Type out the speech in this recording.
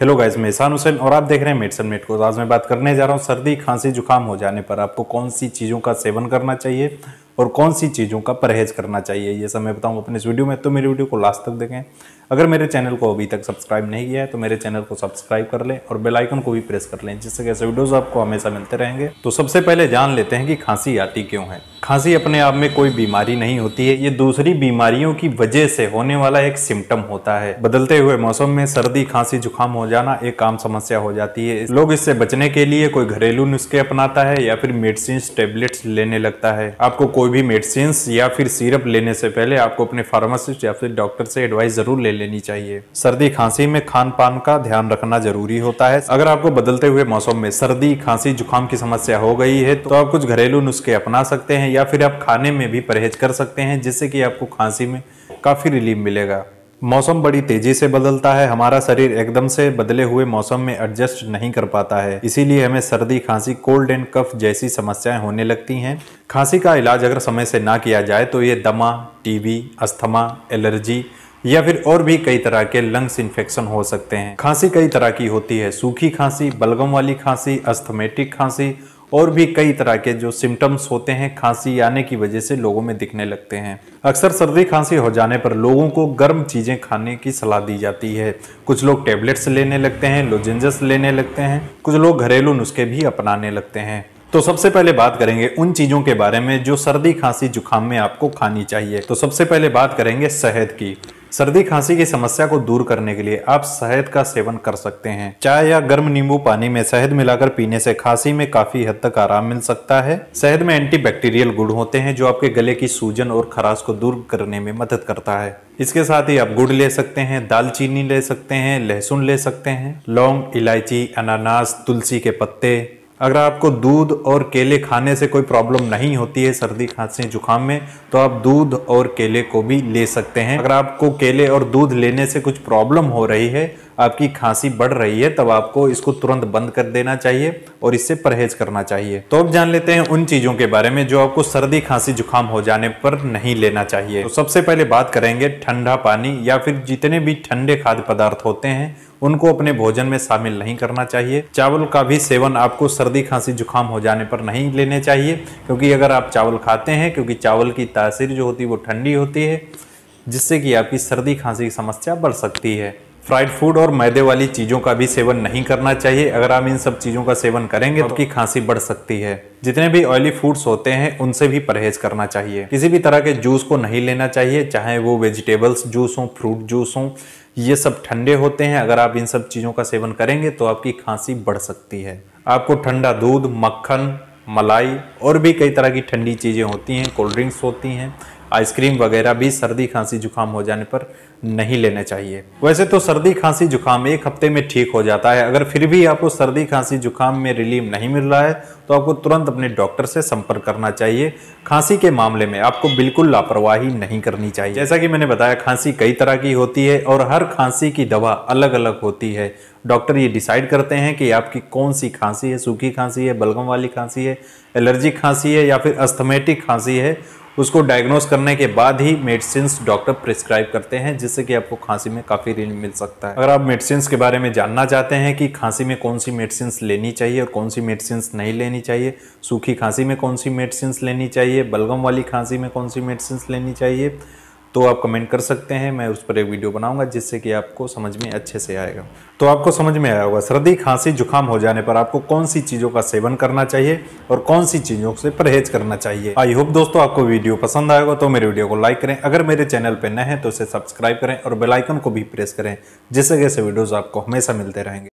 hello guys मैं ईसान हुसैन और आप देख रहे हैं मेडिसन मेट को आज मैं बात करने जा रहा हूँ सर्दी खांसी जुकाम हो जाने पर आपको कौन सी चीज़ों का सेवन करना चाहिए और कौन सी चीज़ों का परहेज करना चाहिए ये सब मैं बताऊँ अपने इस वीडियो में तो मेरी वीडियो को लास्ट तक देखें अगर मेरे चैनल को अभी तक सब्सक्राइब नहीं किया है तो मेरे चैनल को सब्सक्राइब कर लें और बेलाइकन को भी प्रेस कर लें जिससे ऐसे वीडियोज़ आपको हमेशा मिलते रहेंगे तो सबसे पहले जान लेते हैं कि खांसी आती क्यों है खांसी अपने आप में कोई बीमारी नहीं होती है ये दूसरी बीमारियों की वजह से होने वाला एक सिम्टम होता है बदलते हुए मौसम में सर्दी खांसी जुकाम हो जाना एक आम समस्या हो जाती है लोग इससे बचने के लिए कोई घरेलू नुस्खे अपनाता है या फिर मेडिसिन टेबलेट्स लेने लगता है आपको कोई कोई भी मेडिसिन या फिर सिरप लेने से पहले आपको अपने फार्मासिस्ट या फिर डॉक्टर से एडवाइस जरूर ले लेनी चाहिए सर्दी खांसी में खान पान का ध्यान रखना जरूरी होता है अगर आपको बदलते हुए मौसम में सर्दी खांसी जुकाम की समस्या हो गई है तो आप कुछ घरेलू नुस्खे अपना सकते हैं या फिर आप खाने में भी परहेज कर सकते हैं जिससे कि आपको खांसी में काफ़ी रिलीफ मिलेगा मौसम बड़ी तेजी से बदलता है हमारा शरीर एकदम से बदले हुए मौसम में एडजस्ट नहीं कर पाता है इसीलिए हमें सर्दी खांसी कोल्ड एंड कफ जैसी समस्याएं होने लगती हैं खांसी का इलाज अगर समय से ना किया जाए तो ये दमा टीबी अस्थमा एलर्जी या फिर और भी कई तरह के लंग्स इन्फेक्शन हो सकते हैं खांसी कई तरह की होती है सूखी खांसी बलगम वाली खांसी अस्थमेटिक खांसी और भी कई तरह के जो सिम्टम्स होते हैं खांसी आने की वजह से लोगों में दिखने लगते हैं अक्सर सर्दी खांसी हो जाने पर लोगों को गर्म चीज़ें खाने की सलाह दी जाती है कुछ लोग टेबलेट्स लेने लगते हैं लोजेंजस लेने लगते हैं कुछ लोग घरेलू नुस्खे भी अपनाने लगते हैं तो सबसे पहले बात करेंगे उन चीज़ों के बारे में जो सर्दी खांसी जुकाम में आपको खानी चाहिए तो सबसे पहले बात करेंगे शहद की सर्दी खांसी की समस्या को दूर करने के लिए आप शहद का सेवन कर सकते हैं चाय या गर्म नींबू पानी में शहद मिलाकर पीने से खांसी में काफी हद तक आराम मिल सकता है शहद में एंटीबैक्टीरियल गुण होते हैं जो आपके गले की सूजन और खराश को दूर करने में मदद करता है इसके साथ ही आप गुड़ ले सकते हैं दालचीनी ले सकते हैं लहसुन ले सकते हैं लौंग इलायची अनानास तुलसी के पत्ते अगर आपको दूध और केले खाने से कोई प्रॉब्लम नहीं होती है सर्दी खांसी जुकाम में तो आप दूध और केले को भी ले सकते हैं अगर आपको केले और दूध लेने से कुछ प्रॉब्लम हो रही है आपकी खांसी बढ़ रही है तब आपको इसको तुरंत बंद कर देना चाहिए और इससे परहेज करना चाहिए तो अब जान लेते हैं उन चीज़ों के बारे में जो आपको सर्दी खांसी जुकाम हो जाने पर नहीं लेना चाहिए तो सबसे पहले बात करेंगे ठंडा पानी या फिर जितने भी ठंडे खाद्य पदार्थ होते हैं उनको अपने भोजन में शामिल नहीं करना चाहिए चावल का भी सेवन आपको सर्दी खांसी जुकाम हो जाने पर नहीं लेने चाहिए क्योंकि अगर आप चावल खाते हैं क्योंकि चावल की तासीर जो होती है वो ठंडी होती है जिससे कि आपकी सर्दी खांसी की समस्या बढ़ सकती है फ्राइड फूड और मैदे वाली चीज़ों का भी सेवन नहीं करना चाहिए अगर आप इन सब चीज़ों का सेवन करेंगे तो आपकी खांसी बढ़ सकती है जितने भी ऑयली फूड्स होते हैं उनसे भी परहेज करना चाहिए किसी भी तरह के जूस को नहीं लेना चाहिए चाहे वो वेजिटेबल्स जूस हों फ्रूट जूस हों ये सब ठंडे होते हैं अगर आप इन सब चीज़ों का सेवन करेंगे तो आपकी खांसी बढ़ सकती है आपको ठंडा दूध मक्खन मलाई और भी कई तरह की ठंडी चीज़ें होती हैं कोल्ड ड्रिंक्स होती हैं आइसक्रीम वगैरह भी सर्दी खांसी जुकाम हो जाने पर नहीं लेने चाहिए वैसे तो सर्दी खांसी जुकाम एक हफ्ते में ठीक हो जाता है अगर फिर भी आपको सर्दी खांसी जुकाम में रिलीफ नहीं मिल रहा है तो आपको तुरंत अपने डॉक्टर से संपर्क करना चाहिए खांसी के मामले में आपको बिल्कुल लापरवाही नहीं करनी चाहिए जैसा कि मैंने बताया खांसी कई तरह की होती है और हर खांसी की दवा अलग अलग होती है डॉक्टर ये डिसाइड करते हैं कि आपकी कौन सी खांसी है सूखी खांसी है बलगम वाली खांसी है एलर्जी खांसी है या फिर अस्थमेटिक खांसी है उसको डायग्नोस करने के बाद ही मेडिसिन डॉक्टर प्रिस्क्राइब करते हैं जिससे कि आपको खांसी में काफ़ी रिलीफ मिल सकता है अगर आप मेडिसिन के बारे में जानना चाहते हैं कि खांसी में कौन सी मेडिसिन लेनी चाहिए और कौन सी मेडिसिन नहीं लेनी चाहिए सूखी खांसी में कौन सी मेडिसिन लेनी चाहिए बलगम वाली खांसी में कौन सी मेडिसिन लेनी चाहिए तो आप कमेंट कर सकते हैं मैं उस पर एक वीडियो बनाऊंगा जिससे कि आपको समझ में अच्छे से आएगा तो आपको समझ में आया होगा सर्दी खांसी जुकाम हो जाने पर आपको कौन सी चीज़ों का सेवन करना चाहिए और कौन सी चीज़ों से परहेज करना चाहिए आई होप दोस्तों आपको वीडियो पसंद आएगा तो मेरे वीडियो को लाइक करें अगर मेरे चैनल पर नए हैं तो इसे सब्सक्राइब करें और बेलाइकन को भी प्रेस करें जिससे जैसे वीडियोज़ आपको हमेशा मिलते रहेंगे